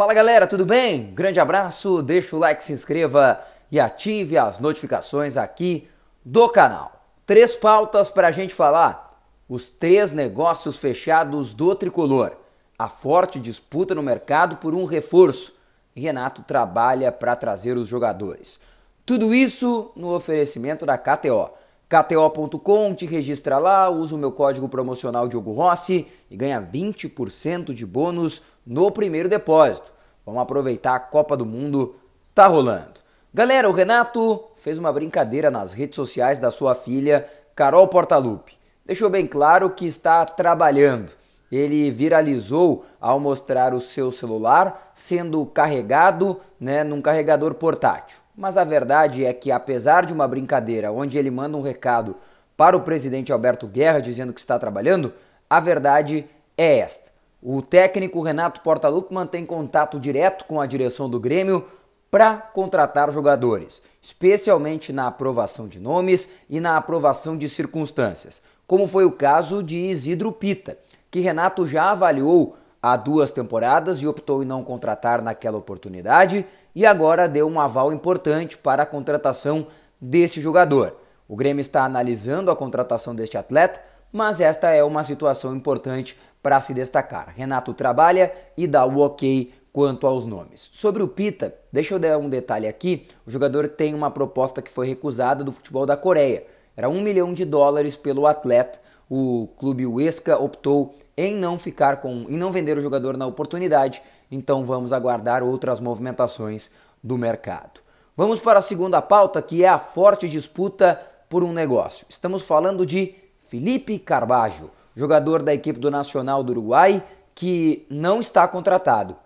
Fala galera, tudo bem? Grande abraço, deixa o like, se inscreva e ative as notificações aqui do canal. Três pautas para a gente falar: os três negócios fechados do tricolor, a forte disputa no mercado por um reforço. Renato trabalha para trazer os jogadores. Tudo isso no oferecimento da KTO KTO.com, te registra lá, usa o meu código promocional Diogo Rossi e ganha 20% de bônus no primeiro depósito. Vamos aproveitar a Copa do Mundo, tá rolando. Galera, o Renato fez uma brincadeira nas redes sociais da sua filha, Carol Portalupe. Deixou bem claro que está trabalhando. Ele viralizou ao mostrar o seu celular sendo carregado né, num carregador portátil. Mas a verdade é que, apesar de uma brincadeira onde ele manda um recado para o presidente Alberto Guerra dizendo que está trabalhando, a verdade é esta. O técnico Renato Portaluppi mantém contato direto com a direção do Grêmio para contratar jogadores, especialmente na aprovação de nomes e na aprovação de circunstâncias, como foi o caso de Isidro Pita, que Renato já avaliou há duas temporadas e optou em não contratar naquela oportunidade e agora deu um aval importante para a contratação deste jogador. O Grêmio está analisando a contratação deste atleta, mas esta é uma situação importante para se destacar. Renato trabalha e dá o ok quanto aos nomes. Sobre o Pita, deixa eu dar um detalhe aqui: o jogador tem uma proposta que foi recusada do futebol da Coreia. Era um milhão de dólares pelo atleta o clube Huesca optou em não ficar com e não vender o jogador na oportunidade, então vamos aguardar outras movimentações do mercado. Vamos para a segunda pauta, que é a forte disputa por um negócio. Estamos falando de Felipe Carbajo, jogador da equipe do Nacional do Uruguai, que não está contratado.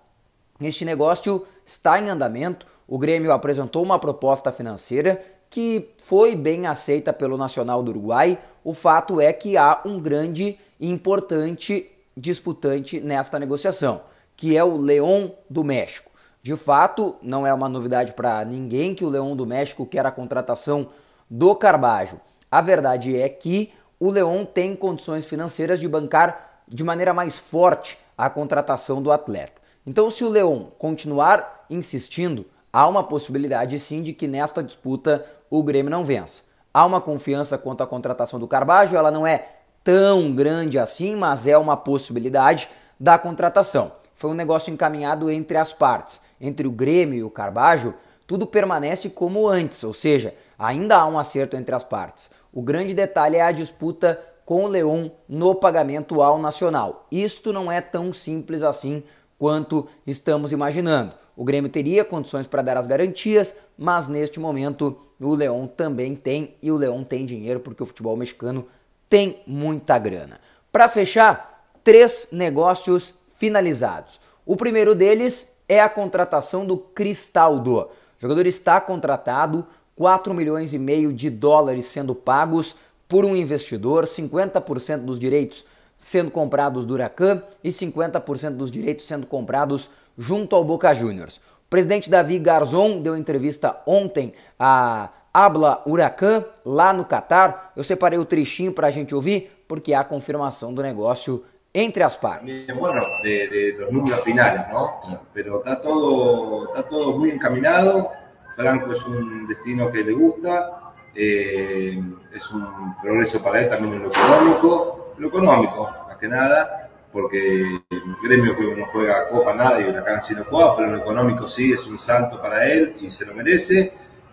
Este negócio está em andamento. O Grêmio apresentou uma proposta financeira que foi bem aceita pelo Nacional do Uruguai. O fato é que há um grande e importante disputante nesta negociação, que é o Leão do México. De fato, não é uma novidade para ninguém que o Leão do México quer a contratação do Carbajo. A verdade é que o Leão tem condições financeiras de bancar de maneira mais forte a contratação do atleta. Então, se o Leão continuar insistindo, há uma possibilidade sim de que nesta disputa o Grêmio não vença. Há uma confiança quanto à contratação do Carbajo, ela não é tão grande assim, mas é uma possibilidade da contratação. Foi um negócio encaminhado entre as partes, entre o Grêmio e o Carbajo, tudo permanece como antes, ou seja, ainda há um acerto entre as partes. O grande detalhe é a disputa com o Leão no pagamento ao Nacional. Isto não é tão simples assim quanto estamos imaginando. O Grêmio teria condições para dar as garantias, mas neste momento o Leão também tem e o Leão tem dinheiro porque o futebol mexicano tem muita grana. Para fechar, três negócios finalizados. O primeiro deles é a contratação do Cristaldo. O jogador está contratado, 4 milhões e meio de dólares sendo pagos por um investidor, 50% dos direitos sendo comprados do Huracan e 50% dos direitos sendo comprados junto ao Boca Juniors. O presidente Davi Garzon deu entrevista ontem à Abla Huracan, lá no Catar. Eu separei o trechinho para a gente ouvir, porque há confirmação do negócio entre as partes. Eh, bueno, de, de los números finales, ¿no? Pero está todo, está todo muy encaminado. Franco es un destino que le gusta. Eh, es un progreso para él también en lo económico. Lo económico, más que nada porque el Gremio que no juega Copa nada y Huracán sí no juega, pero en lo económico sí es un salto para él y se lo merece.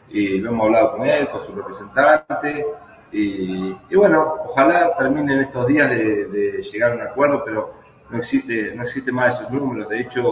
Y lo hemos hablado con él, con su representante. Y, y bueno, ojalá terminen estos días de, de, llegar a un acuerdo, pero no existe, no existe más esos números. De hecho,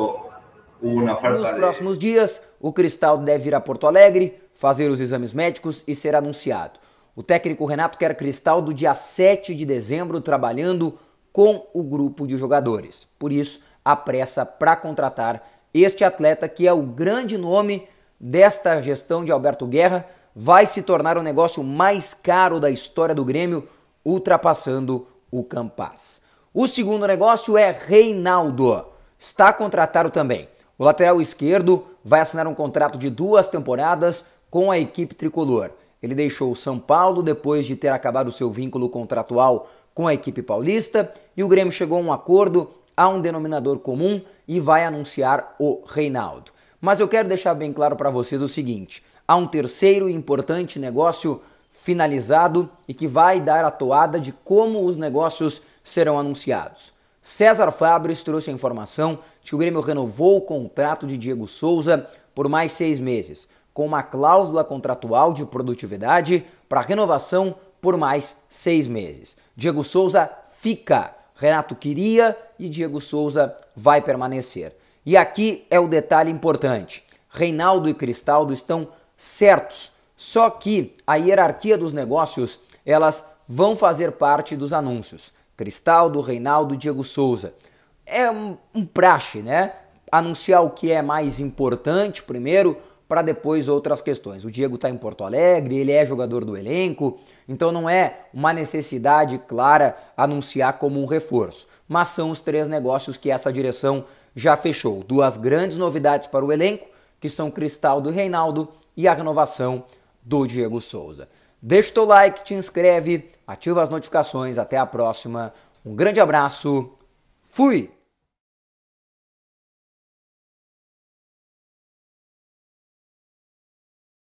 hubo una oferta. Nos de... próximos dias, o cristal deve ir a Porto Alegre, fazer os exames médicos e ser anunciado. O técnico Renato quer cristal do dia 7 de dezembro, trabalhando com o grupo de jogadores. Por isso, a pressa para contratar este atleta que é o grande nome desta gestão de Alberto Guerra, vai se tornar o negócio mais caro da história do Grêmio, ultrapassando o Campaz. O segundo negócio é Reinaldo. Está contratado também. O lateral esquerdo vai assinar um contrato de duas temporadas com a equipe tricolor. Ele deixou o São Paulo depois de ter acabado seu vínculo contratual com a equipe paulista e o Grêmio chegou a um acordo, a um denominador comum e vai anunciar o Reinaldo. Mas eu quero deixar bem claro para vocês o seguinte: há um terceiro importante negócio finalizado e que vai dar a toada de como os negócios serão anunciados. César Fabres trouxe a informação de que o Grêmio renovou o contrato de Diego Souza por mais seis meses, com uma cláusula contratual de produtividade para renovação por mais seis meses. Diego Souza fica. Renato queria e Diego Souza vai permanecer. E aqui é o detalhe importante: Reinaldo e Cristaldo estão certos, só que a hierarquia dos negócios elas vão fazer parte dos anúncios. Cristaldo, Reinaldo, Diego Souza. É um, um praxe, né? Anunciar o que é mais importante primeiro, para depois outras questões. O Diego está em Porto Alegre, ele é jogador do elenco, então não é uma necessidade clara anunciar como um reforço. Mas são os três negócios que essa direção já fechou. Duas grandes novidades para o elenco, que são Cristaldo e Reinaldo e a renovação do Diego Souza. Deixa o teu like, te inscreve, ativa as notificações. Até a próxima. Um grande abraço. Fui!